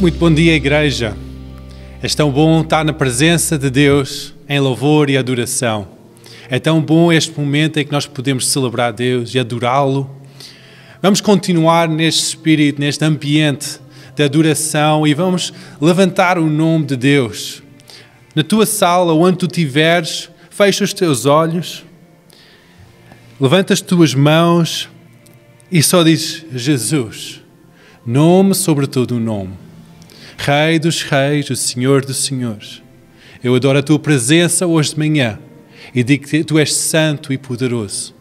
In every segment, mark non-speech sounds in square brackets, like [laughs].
Muito bom dia, igreja. É tão bom estar na presença de Deus em louvor e adoração. É tão bom este momento em que nós podemos celebrar Deus e adorá-lo. Vamos continuar neste espírito, neste ambiente de adoração e vamos levantar o nome de Deus. Na tua sala, onde tu estiveres, fecha os teus olhos, levanta as tuas mãos e só diz Jesus, nome sobre todo o nome. Rei dos Reis, o Senhor dos Senhores. Eu adoro a tua presença hoje de manhã e digo que tu és santo e poderoso.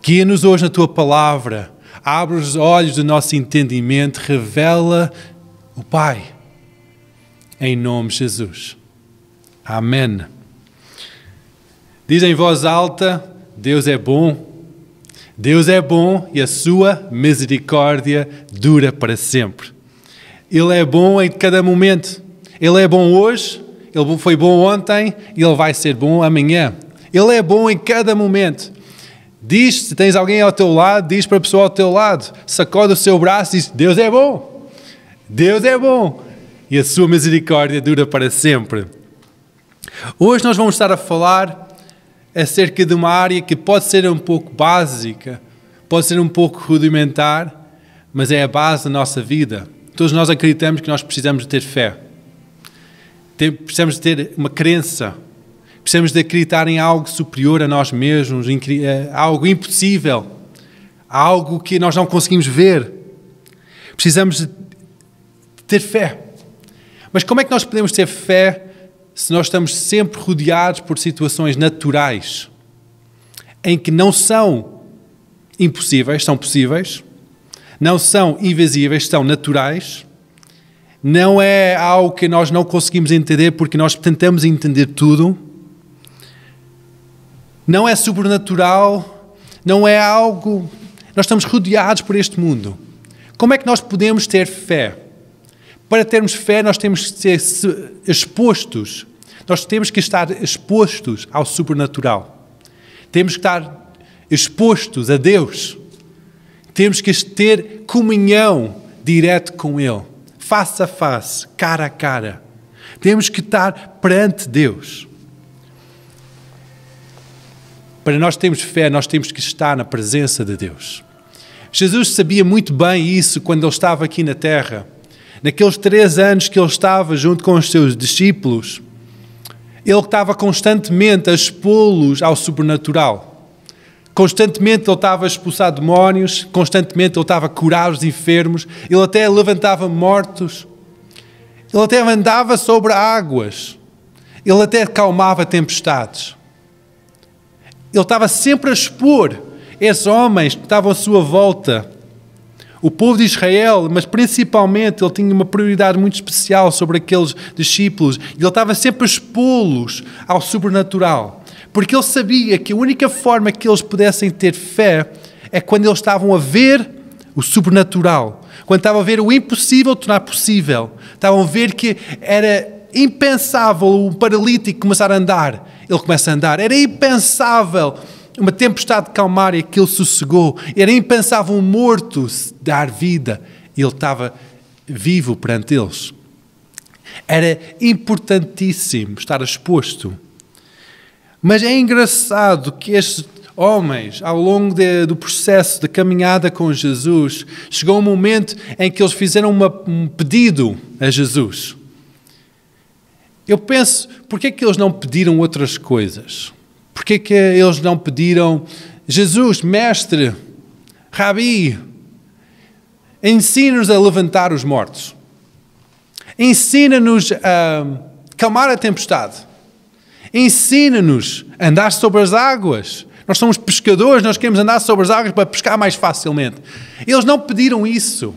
Guia-nos hoje na tua palavra, abre os olhos do nosso entendimento, revela o Pai. Em nome de Jesus. Amém. Diz em voz alta: Deus é bom, Deus é bom e a sua misericórdia dura para sempre. Ele é bom em cada momento. Ele é bom hoje, ele foi bom ontem e ele vai ser bom amanhã. Ele é bom em cada momento. Diz, se tens alguém ao teu lado, diz para a pessoa ao teu lado, sacode o seu braço e diz: Deus é bom, Deus é bom, e a sua misericórdia dura para sempre. Hoje nós vamos estar a falar acerca de uma área que pode ser um pouco básica, pode ser um pouco rudimentar, mas é a base da nossa vida. Todos nós acreditamos que nós precisamos de ter fé. Precisamos de ter uma crença. Precisamos de acreditar em algo superior a nós mesmos, em eh, algo impossível, algo que nós não conseguimos ver. Precisamos de ter fé. Mas como é que nós podemos ter fé se nós estamos sempre rodeados por situações naturais em que não são impossíveis, são possíveis? Não são invasíveis, são naturais. Não é algo que nós não conseguimos entender porque nós tentamos entender tudo. Não é sobrenatural. Não é algo. Nós estamos rodeados por este mundo. Como é que nós podemos ter fé? Para termos fé, nós temos que ser expostos. Nós temos que estar expostos ao sobrenatural. Temos que estar expostos a Deus. Temos que ter comunhão direto com Ele, face a face, cara a cara. Temos que estar perante Deus. Para nós termos fé, nós temos que estar na presença de Deus. Jesus sabia muito bem isso quando ele estava aqui na terra. Naqueles três anos que ele estava junto com os seus discípulos, ele estava constantemente a expô-los ao sobrenatural. Constantemente ele estava a expulsar demónios, constantemente ele estava a curar os enfermos, ele até levantava mortos, ele até andava sobre águas, ele até calmava tempestades. Ele estava sempre a expor esses homens que estavam à sua volta, o povo de Israel, mas principalmente ele tinha uma prioridade muito especial sobre aqueles discípulos, ele estava sempre a expô-los ao sobrenatural. Porque ele sabia que a única forma que eles pudessem ter fé é quando eles estavam a ver o sobrenatural, quando estavam a ver o impossível tornar possível, estavam a ver que era impensável um paralítico começar a andar, ele começa a andar, era impensável uma tempestade calmar e aquilo sossegou, era impensável um morto dar vida, ele estava vivo perante eles. Era importantíssimo estar exposto mas é engraçado que estes homens, ao longo de, do processo de caminhada com Jesus, chegou um momento em que eles fizeram uma, um pedido a Jesus. Eu penso, porquê é que eles não pediram outras coisas? Porquê é que eles não pediram, Jesus, mestre, rabi, ensina-nos a levantar os mortos. Ensina-nos a calmar a tempestade Ensina-nos a andar sobre as águas. Nós somos pescadores, nós queremos andar sobre as águas para pescar mais facilmente. Eles não pediram isso,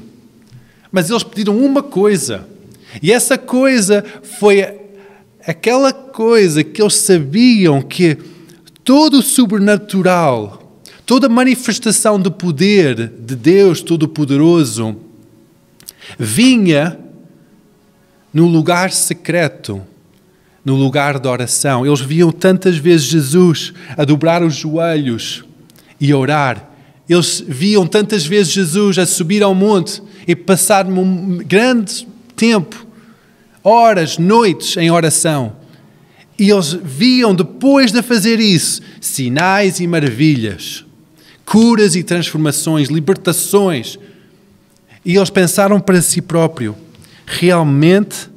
mas eles pediram uma coisa. E essa coisa foi aquela coisa que eles sabiam que todo o sobrenatural, toda manifestação do poder de Deus Todo-Poderoso vinha no lugar secreto no lugar da oração. Eles viam tantas vezes Jesus a dobrar os joelhos e orar. Eles viam tantas vezes Jesus a subir ao monte e passar um grande tempo, horas, noites em oração. E eles viam, depois de fazer isso, sinais e maravilhas, curas e transformações, libertações. E eles pensaram para si próprio: realmente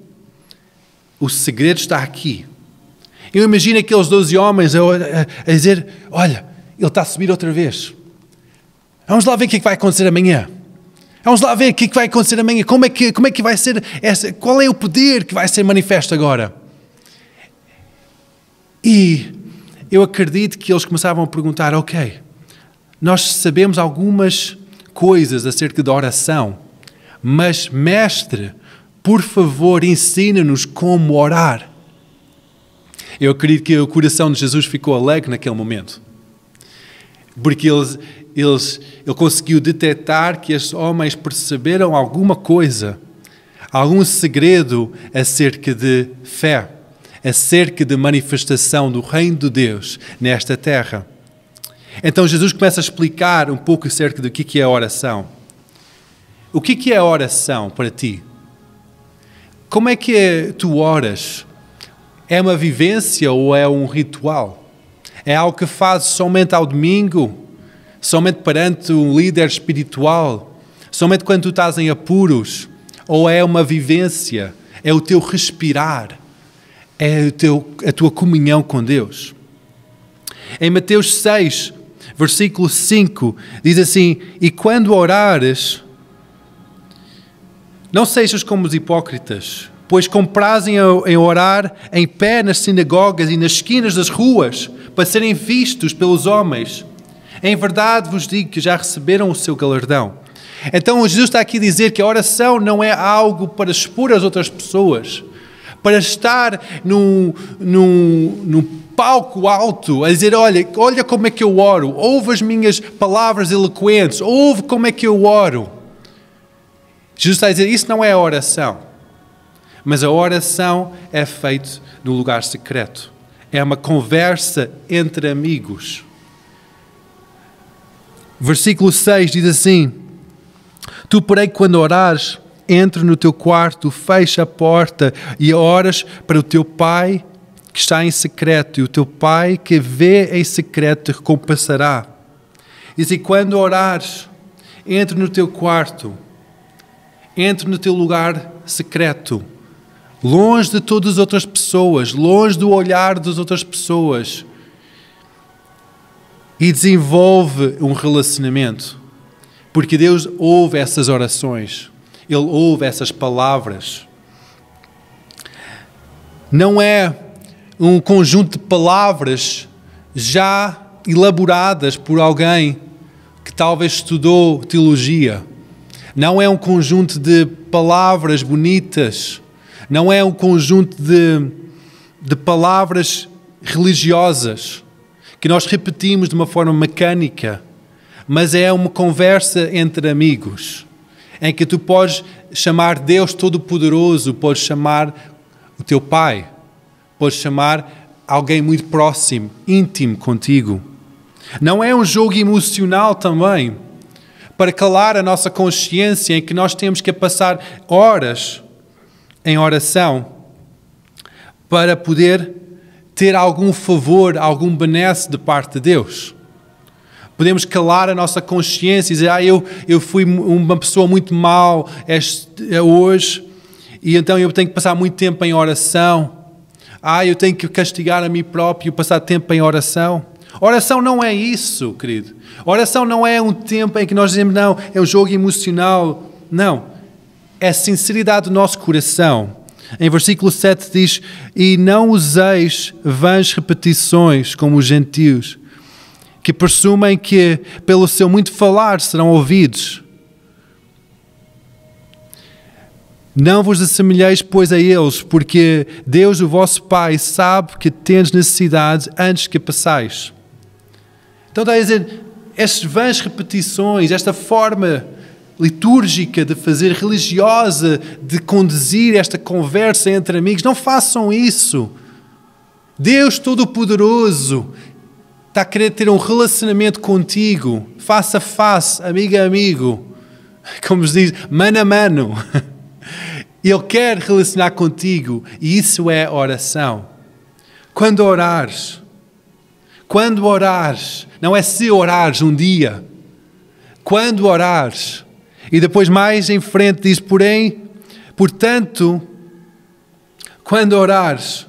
o segredo está aqui. Eu imagino aqueles 12 homens a, a, a dizer: Olha, ele está a subir outra vez. Vamos lá ver o que, é que vai acontecer amanhã. Vamos lá ver o que, é que vai acontecer amanhã. Como é que, como é que vai ser essa, Qual é o poder que vai ser manifesto agora? E eu acredito que eles começavam a perguntar: Ok, nós sabemos algumas coisas acerca da oração, mas, mestre, por favor, ensina-nos como orar. Eu acredito que o coração de Jesus ficou alegre naquele momento, porque ele conseguiu detectar que estes homens perceberam alguma coisa, algum segredo acerca de fé, acerca de manifestação do reino de Deus nesta terra. Então Jesus começa a explicar um pouco acerca do que é a oração. O que é a oração para ti? Como é que é, tu oras? É uma vivência ou é um ritual? É algo que fazes somente ao domingo? Somente perante um líder espiritual? Somente quando tu estás em apuros? Ou é uma vivência? É o teu respirar? É o teu, a tua comunhão com Deus? Em Mateus 6, versículo 5, diz assim: E quando orares, não sejas como os hipócritas, pois comprazem em orar em pé nas sinagogas e nas esquinas das ruas para serem vistos pelos homens. Em verdade vos digo que já receberam o seu galardão. Então Jesus está aqui a dizer que a oração não é algo para expor as outras pessoas, para estar num, num, num palco alto a dizer: olha, olha como é que eu oro, ouve as minhas palavras eloquentes, ouve como é que eu oro. Jesus está a dizer: Isso não é oração. Mas a oração é feita no lugar secreto. É uma conversa entre amigos. Versículo 6 diz assim: Tu, porém, quando orares, entre no teu quarto, fecha a porta e oras para o teu pai que está em secreto, e o teu pai que vê em secreto te recompensará. E se assim, quando orares, entre no teu quarto, entre no teu lugar secreto, longe de todas as outras pessoas, longe do olhar das outras pessoas. E desenvolve um relacionamento. Porque Deus ouve essas orações, Ele ouve essas palavras. Não é um conjunto de palavras já elaboradas por alguém que talvez estudou teologia não é um conjunto de palavras bonitas, não é um conjunto de, de palavras religiosas que nós repetimos de uma forma mecânica, mas é uma conversa entre amigos em que tu podes chamar Deus Todo-Poderoso, podes chamar o teu Pai, podes chamar alguém muito próximo, íntimo contigo. Não é um jogo emocional também para calar a nossa consciência em que nós temos que passar horas em oração para poder ter algum favor, algum benesse de parte de Deus. Podemos calar a nossa consciência e dizer, ah, eu, eu fui uma pessoa muito mal eh, hoje, e então eu tenho que passar muito tempo em oração. Ah, eu tenho que castigar a mim próprio, passar tempo em oração. Oração não é isso, querido oração não é um tempo em que nós dizemos, não, é um jogo emocional. Não. É a sinceridade do nosso coração. Em versículo 7 diz: E não useis vãs repetições como os gentios, que presumem que pelo seu muito falar serão ouvidos. Não vos assemelheis, pois, a eles, porque Deus, o vosso Pai, sabe que tendes necessidade antes que passais. Então está a dizer: estas vãs repetições, esta forma litúrgica de fazer, religiosa de conduzir esta conversa entre amigos, não façam isso. Deus Todo-Poderoso está a querer ter um relacionamento contigo, face a face, amigo a amigo, como se diz, mano a mano. Ele quer relacionar contigo e isso é oração. Quando orares, quando orares, não é se orares um dia, quando orares. E depois, mais em frente, diz: Porém, portanto, quando orares,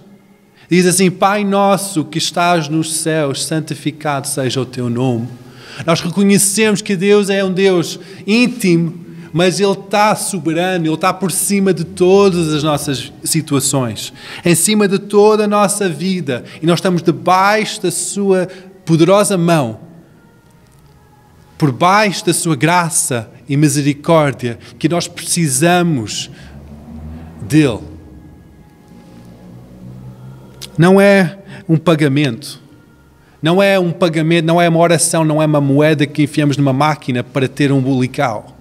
diz assim: Pai nosso que estás nos céus, santificado seja o teu nome. Nós reconhecemos que Deus é um Deus íntimo, mas Ele está soberano, Ele está por cima de todas as nossas situações, em cima de toda a nossa vida, e nós estamos debaixo da Sua poderosa mão, por baixo da sua graça e misericórdia, que nós precisamos dele. Não é um pagamento. Não é um pagamento, não é uma oração, não é uma moeda que enfiamos numa máquina para ter um bulical.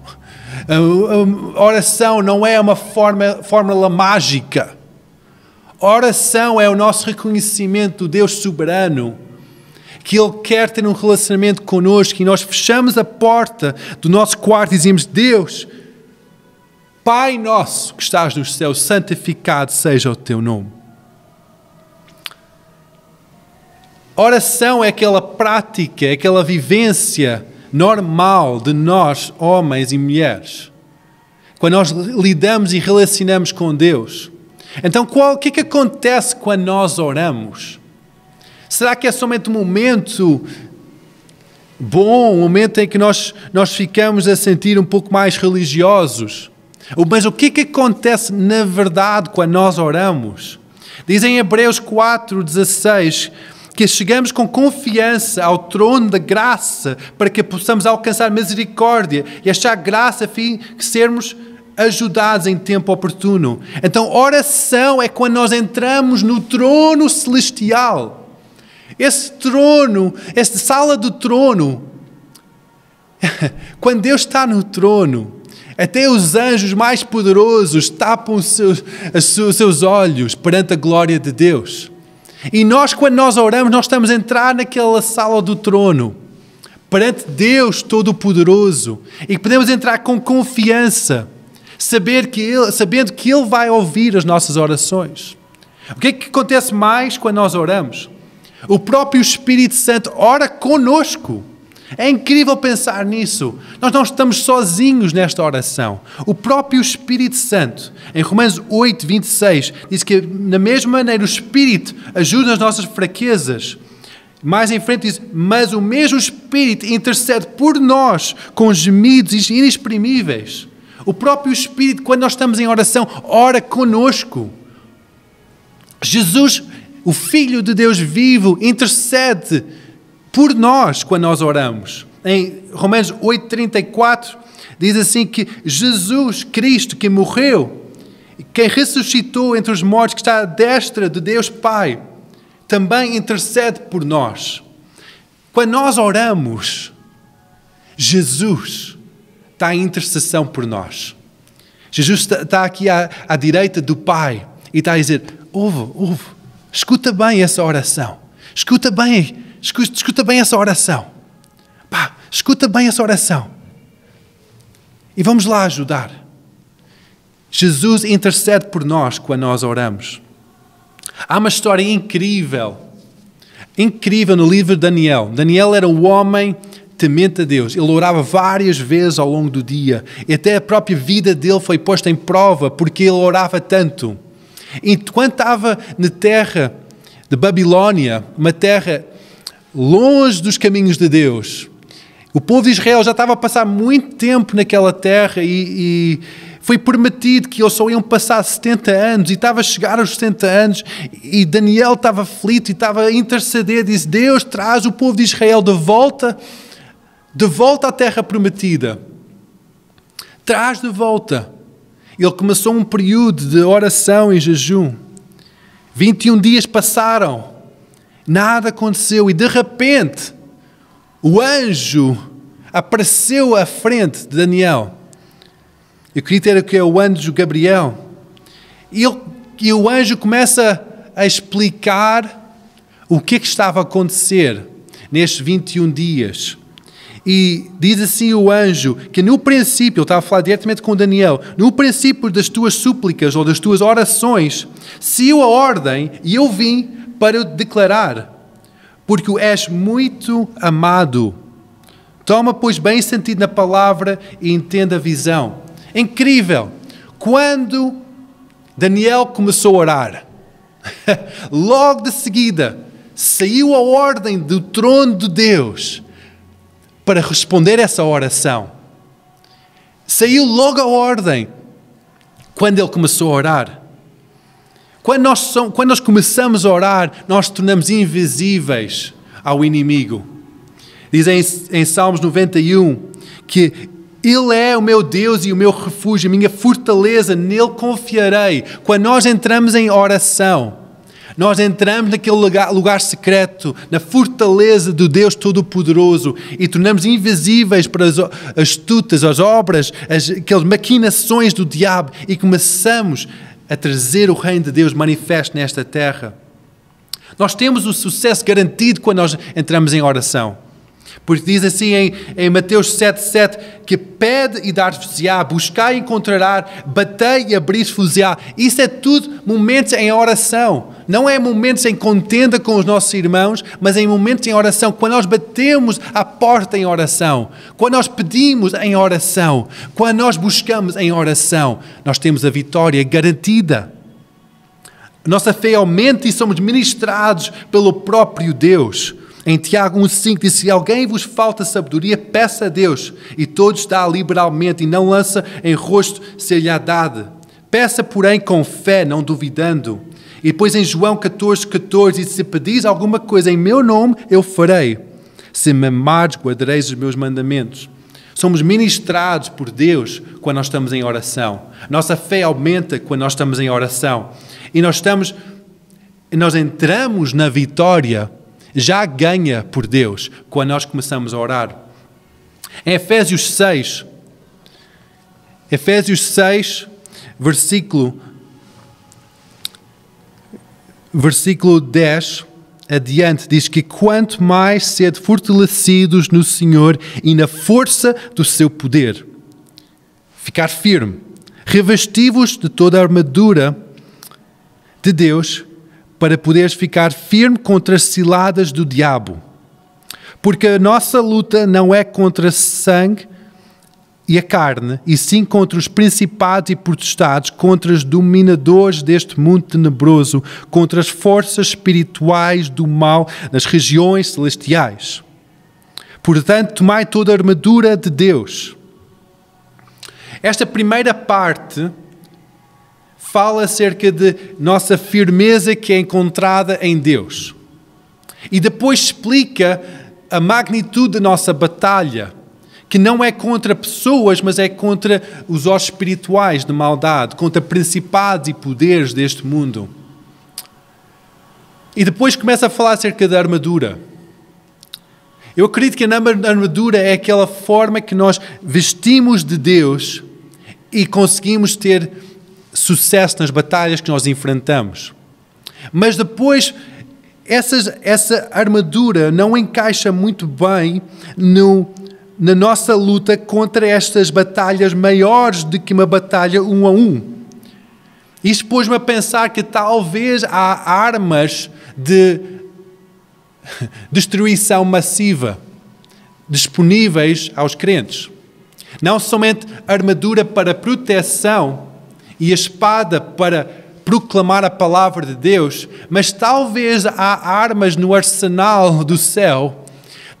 A oração não é uma forma, fórmula mágica. A oração é o nosso reconhecimento do Deus soberano que Ele quer ter um relacionamento conosco e nós fechamos a porta do nosso quarto e dizemos: Deus, Pai nosso que estás nos céus, santificado seja o teu nome. Oração é aquela prática, é aquela vivência normal de nós, homens e mulheres, quando nós lidamos e relacionamos com Deus. Então, qual, o que é que acontece quando nós oramos? Será que é somente um momento bom, um momento em que nós, nós ficamos a sentir um pouco mais religiosos? Mas o que é que acontece na verdade quando nós oramos? Dizem em Hebreus 4,16 que chegamos com confiança ao trono da graça para que possamos alcançar misericórdia e achar graça a fim de sermos ajudados em tempo oportuno. Então, oração é quando nós entramos no trono celestial esse trono, essa sala do trono, [laughs] quando Deus está no trono, até os anjos mais poderosos tapam seus, seus olhos perante a glória de Deus. E nós, quando nós oramos, nós estamos a entrar naquela sala do trono, perante Deus Todo-Poderoso, e podemos entrar com confiança, saber que ele, sabendo que Ele vai ouvir as nossas orações. O que é que acontece mais quando nós oramos? O próprio Espírito Santo ora conosco. É incrível pensar nisso. Nós não estamos sozinhos nesta oração. O próprio Espírito Santo, em Romanos 8, 26, diz que, na mesma maneira, o Espírito ajuda nas nossas fraquezas. Mais em frente diz: Mas o mesmo Espírito intercede por nós com gemidos inexprimíveis. O próprio Espírito, quando nós estamos em oração, ora conosco. Jesus o Filho de Deus vivo intercede por nós quando nós oramos. Em Romanos 8,34 diz assim que Jesus Cristo que morreu, quem ressuscitou entre os mortos, que está à destra de Deus Pai, também intercede por nós. Quando nós oramos, Jesus está em intercessão por nós. Jesus está aqui à, à direita do Pai e está a dizer: ouve, ouve, Escuta bem essa oração. Escuta bem, escuta, escuta bem essa oração. Pá, escuta bem essa oração. E vamos lá ajudar. Jesus intercede por nós quando nós oramos. Há uma história incrível, incrível no livro de Daniel. Daniel era um homem temente a Deus. Ele orava várias vezes ao longo do dia. E até a própria vida dele foi posta em prova porque ele orava tanto. Enquanto estava na terra de Babilónia, uma terra longe dos caminhos de Deus, o povo de Israel já estava a passar muito tempo naquela terra e, e foi prometido que eles só iam passar 70 anos e estava a chegar aos 70 anos e Daniel estava aflito e estava a interceder, diz Deus traz o povo de Israel de volta, de volta à terra prometida. Traz de volta. Ele começou um período de oração e jejum. 21 dias passaram, nada aconteceu e de repente o anjo apareceu à frente de Daniel. Eu queria ter aqui é o anjo Gabriel. E, ele, e o anjo começa a explicar o que, é que estava a acontecer nestes 21 dias. E diz assim o anjo que no princípio, ele estava a falar diretamente com Daniel, no princípio das tuas súplicas ou das tuas orações, seguiu a ordem e eu vim para eu declarar, porque és muito amado. Toma, pois, bem sentido na palavra e entenda a visão. Incrível! Quando Daniel começou a orar, [laughs] logo de seguida saiu a ordem do trono de Deus para responder essa oração. Saiu logo a ordem quando ele começou a orar. Quando nós, somos, quando nós começamos a orar, nós tornamos invisíveis ao inimigo. Dizem em, em Salmos 91 que ele é o meu Deus e o meu refúgio, a minha fortaleza, nele confiarei. Quando nós entramos em oração, nós entramos naquele lugar, lugar secreto, na fortaleza do Deus Todo-Poderoso e tornamos invisíveis para as astutas, as obras, as, aquelas maquinações do diabo e começamos a trazer o reino de Deus manifesto nesta terra. Nós temos o sucesso garantido quando nós entramos em oração. Porque diz assim em, em Mateus 7,7 que pede e dar-vos-á, buscai e encontrará, batei e abrir-vos-á. Isso é tudo momentos em oração. Não é momentos em contenda com os nossos irmãos, mas em momentos em oração. Quando nós batemos a porta em oração, quando nós pedimos em oração, quando nós buscamos em oração, nós temos a vitória garantida. Nossa fé aumenta e somos ministrados pelo próprio Deus. Em Tiago 1,5 diz: Se alguém vos falta sabedoria, peça a Deus, e todos dá liberalmente, e não lança em rosto se lhe há dada. Peça, porém, com fé, não duvidando. E depois em João 14, 14, diz: Se pedis alguma coisa em meu nome, eu farei. Se me amares, guardareis os meus mandamentos. Somos ministrados por Deus quando nós estamos em oração. Nossa fé aumenta quando nós estamos em oração. E nós estamos, nós entramos na vitória já ganha por Deus quando nós começamos a orar. Em Efésios 6, Efésios 6, versículo, versículo 10 adiante, diz que quanto mais sede fortalecidos no Senhor e na força do seu poder, ficar firme, revestivos de toda a armadura de Deus para poderes ficar firme contra as ciladas do diabo. Porque a nossa luta não é contra sangue e a carne, e sim contra os principados e potestades, contra os dominadores deste mundo tenebroso, contra as forças espirituais do mal nas regiões celestiais. Portanto, tomai toda a armadura de Deus. Esta primeira parte fala acerca de nossa firmeza que é encontrada em Deus. E depois explica a magnitude da nossa batalha, que não é contra pessoas, mas é contra os olhos espirituais de maldade, contra principados e poderes deste mundo. E depois começa a falar acerca da armadura. Eu acredito que a armadura é aquela forma que nós vestimos de Deus e conseguimos ter sucesso nas batalhas que nós enfrentamos. Mas depois, essas, essa armadura não encaixa muito bem no, na nossa luta contra estas batalhas maiores do que uma batalha um a um. Isso pôs-me a pensar que talvez há armas de destruição massiva disponíveis aos crentes. Não somente armadura para proteção, e a espada para proclamar a palavra de Deus, mas talvez há armas no arsenal do céu,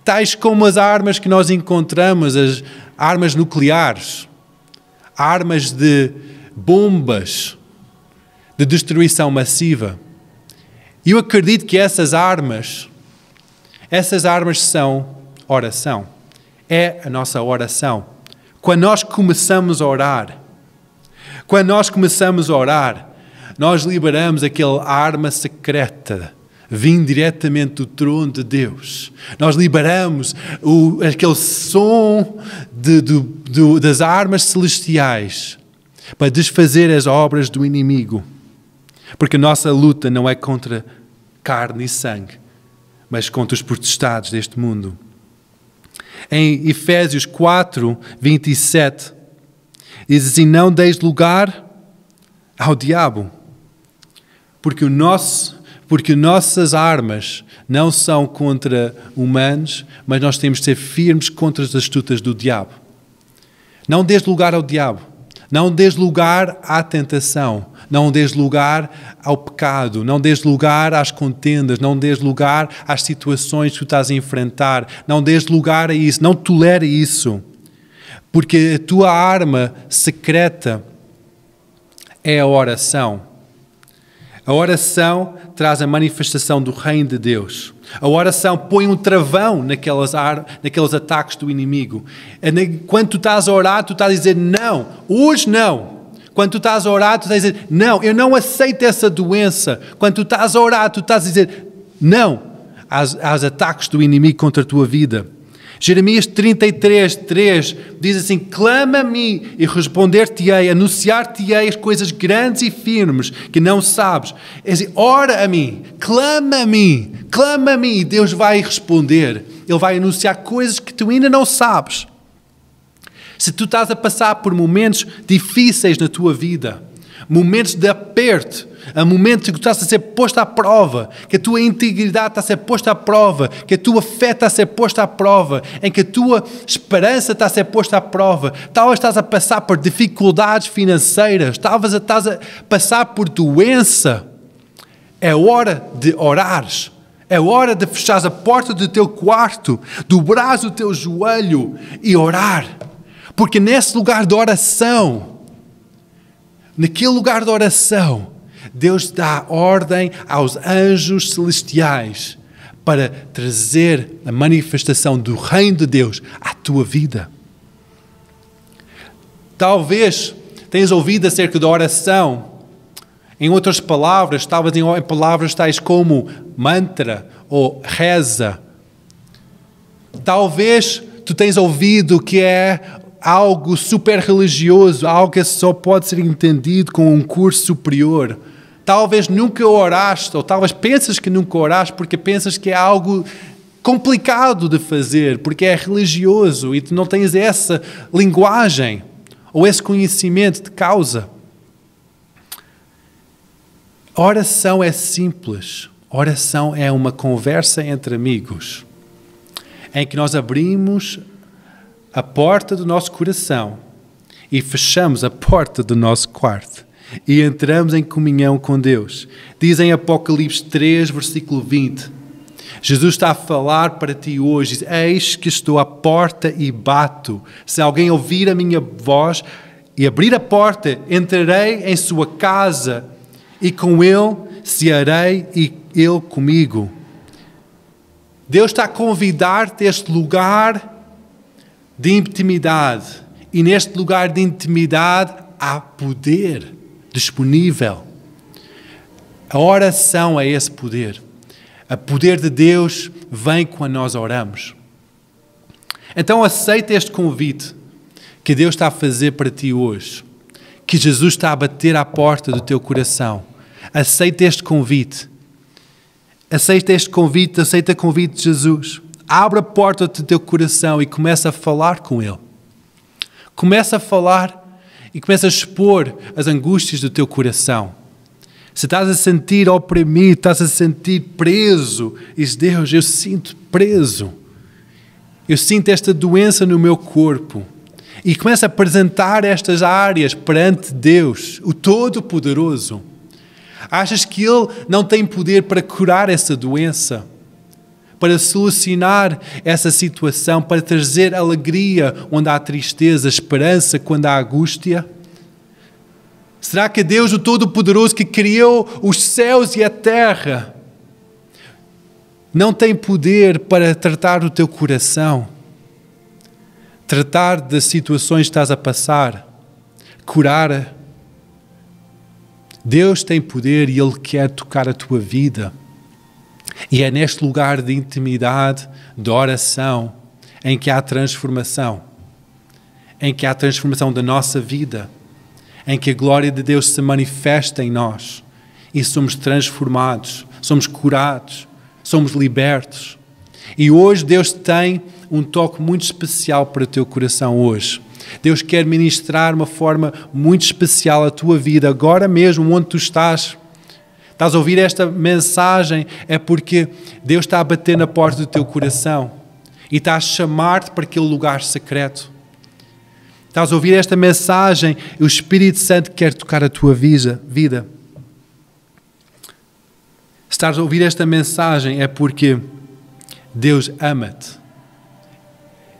tais como as armas que nós encontramos, as armas nucleares, armas de bombas de destruição massiva. E eu acredito que essas armas, essas armas são oração. É a nossa oração. Quando nós começamos a orar, quando nós começamos a orar, nós liberamos aquela arma secreta vindo diretamente do trono de Deus. Nós liberamos o, aquele som de, do, do, das armas celestiais para desfazer as obras do inimigo. Porque a nossa luta não é contra carne e sangue, mas contra os protestados deste mundo. Em Efésios 4, 27, diz assim: Não deis lugar ao diabo, porque, o nosso, porque nossas armas não são contra humanos, mas nós temos de ser firmes contra as astutas do diabo. Não des lugar ao diabo, não des lugar à tentação, não des lugar ao pecado, não des lugar às contendas, não des lugar às situações que tu estás a enfrentar, não des lugar a isso, não tolera isso. Porque a tua arma secreta é a oração. A oração traz a manifestação do reino de Deus. A oração põe um travão naquelas ar, naqueles ataques do inimigo. Quando tu estás a orar, tu estás a dizer não, hoje não. Quando tu estás a orar, tu estás a dizer não, eu não aceito essa doença. Quando tu estás a orar, tu estás a dizer não aos, aos ataques do inimigo contra a tua vida. Jeremias 33, 3 diz assim: Clama-me e responder-te-ei, anunciar-te-ei as coisas grandes e firmes que não sabes. É assim, ora a mim, clama a mim, clama a mim, e Deus vai responder. Ele vai anunciar coisas que tu ainda não sabes. Se tu estás a passar por momentos difíceis na tua vida, momentos de aperto, a momentos em que tu estás a ser posto à prova, que a tua integridade está a ser posta à prova, que a tua fé está a ser posta à prova, em que a tua esperança está a ser posta à prova. Talvez estás a passar por dificuldades financeiras, talvez estás a passar por doença. É hora de orares. É hora de fechares a porta do teu quarto, dobrar o teu joelho e orar. Porque nesse lugar de oração, naquele lugar de oração, Deus dá ordem aos anjos celestiais para trazer a manifestação do reino de Deus à tua vida. Talvez tenhas ouvido acerca da oração. Em outras palavras, talvez em palavras tais como mantra ou reza. Talvez tu tens ouvido que é algo super religioso, algo que só pode ser entendido com um curso superior. Talvez nunca oraste, ou talvez pensas que nunca oraste porque pensas que é algo complicado de fazer, porque é religioso e tu não tens essa linguagem ou esse conhecimento de causa. oração é simples. oração é uma conversa entre amigos em que nós abrimos a porta do nosso coração e fechamos a porta do nosso quarto e entramos em comunhão com Deus. Diz em Apocalipse 3, versículo 20. Jesus está a falar para ti hoje. Eis que estou à porta e bato. Se alguém ouvir a minha voz e abrir a porta, entrarei em sua casa e com ele cearei e ele comigo. Deus está a convidar-te a este lugar de intimidade. E neste lugar de intimidade há poder disponível. A oração é esse poder. O poder de Deus vem quando nós oramos. Então aceita este convite que Deus está a fazer para ti hoje, que Jesus está a bater à porta do teu coração. Aceita este convite. Aceita este convite, aceita o convite de Jesus. Abre a porta do teu coração e começa a falar com Ele. Começa a falar e começa a expor as angústias do teu coração. Se estás a sentir oprimido, estás a sentir preso, diz Deus, eu sinto preso. Eu sinto esta doença no meu corpo. E começa a apresentar estas áreas perante Deus, o Todo-Poderoso. Achas que Ele não tem poder para curar essa doença? para solucionar essa situação, para trazer alegria onde há tristeza, esperança quando há angústia? Será que é Deus, o Todo-Poderoso, que criou os céus e a terra, não tem poder para tratar o teu coração, tratar das situações que estás a passar, curar? Deus tem poder e Ele quer tocar a tua vida. E é neste lugar de intimidade, de oração, em que há transformação. Em que há transformação da nossa vida. Em que a glória de Deus se manifesta em nós. E somos transformados, somos curados, somos libertos. E hoje Deus tem um toque muito especial para o teu coração hoje. Deus quer ministrar uma forma muito especial à tua vida, agora mesmo onde tu estás. Estás a ouvir esta mensagem é porque Deus está a bater na porta do teu coração e está a chamar-te para aquele lugar secreto. Estás a ouvir esta mensagem, o Espírito Santo quer tocar a tua vida. Estás a ouvir esta mensagem é porque Deus ama-te.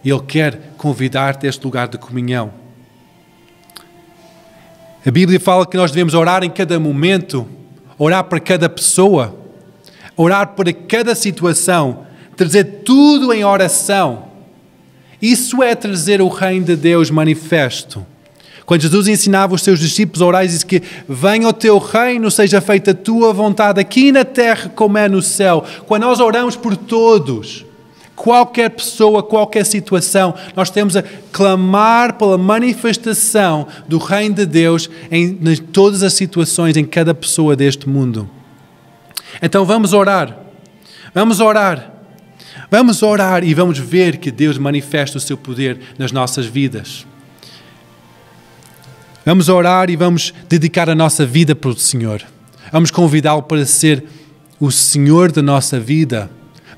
Ele quer convidar-te a este lugar de comunhão. A Bíblia fala que nós devemos orar em cada momento orar para cada pessoa, orar para cada situação, trazer tudo em oração. Isso é trazer o reino de Deus manifesto. Quando Jesus ensinava os seus discípulos a orar, disse que venha o teu reino, seja feita a tua vontade aqui na terra como é no céu. Quando nós oramos por todos, qualquer pessoa, qualquer situação, nós temos a clamar pela manifestação do Reino de Deus em, em todas as situações, em cada pessoa deste mundo. Então vamos orar, vamos orar, vamos orar e vamos ver que Deus manifesta o seu poder nas nossas vidas. Vamos orar e vamos dedicar a nossa vida para o Senhor. Vamos convidá-lo para ser o Senhor da nossa vida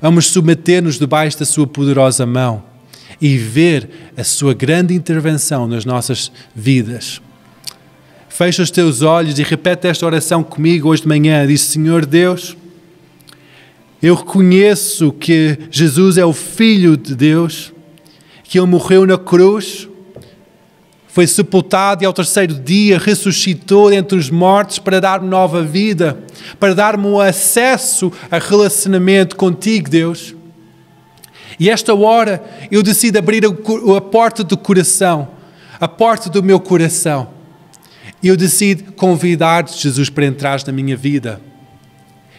Vamos submeter-nos debaixo da Sua poderosa mão e ver a Sua grande intervenção nas nossas vidas. Fecha os teus olhos e repete esta oração comigo hoje de manhã. Diz: Senhor Deus, eu reconheço que Jesus é o Filho de Deus, que Ele morreu na cruz foi sepultado e ao terceiro dia ressuscitou entre os mortos para dar-me nova vida, para dar-me um acesso a relacionamento contigo, Deus. E esta hora eu decido abrir a porta do coração, a porta do meu coração. Eu decido convidar-te, Jesus, para entrar na minha vida,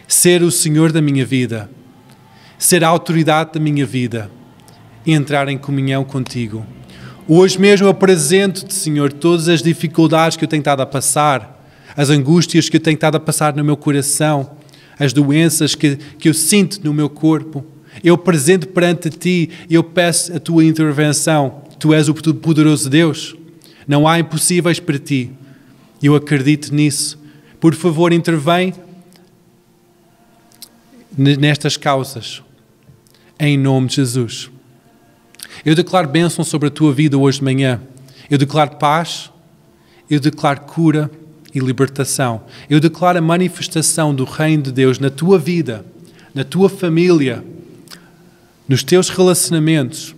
ser o Senhor da minha vida, ser a autoridade da minha vida e entrar em comunhão contigo. Hoje mesmo apresento-te, Senhor, todas as dificuldades que eu tenho estado a passar, as angústias que eu tenho estado a passar no meu coração, as doenças que, que eu sinto no meu corpo. Eu apresento perante ti, eu peço a tua intervenção. Tu és o poderoso Deus. Não há impossíveis para ti. Eu acredito nisso. Por favor, intervém nestas causas. Em nome de Jesus. Eu declaro bênção sobre a tua vida hoje de manhã. Eu declaro paz. Eu declaro cura e libertação. Eu declaro a manifestação do Reino de Deus na tua vida, na tua família, nos teus relacionamentos.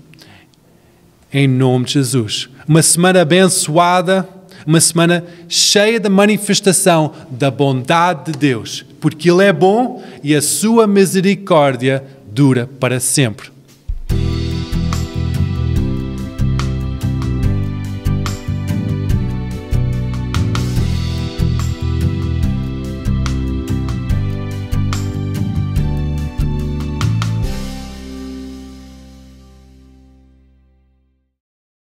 Em nome de Jesus. Uma semana abençoada, uma semana cheia da manifestação da bondade de Deus, porque Ele é bom e a sua misericórdia dura para sempre.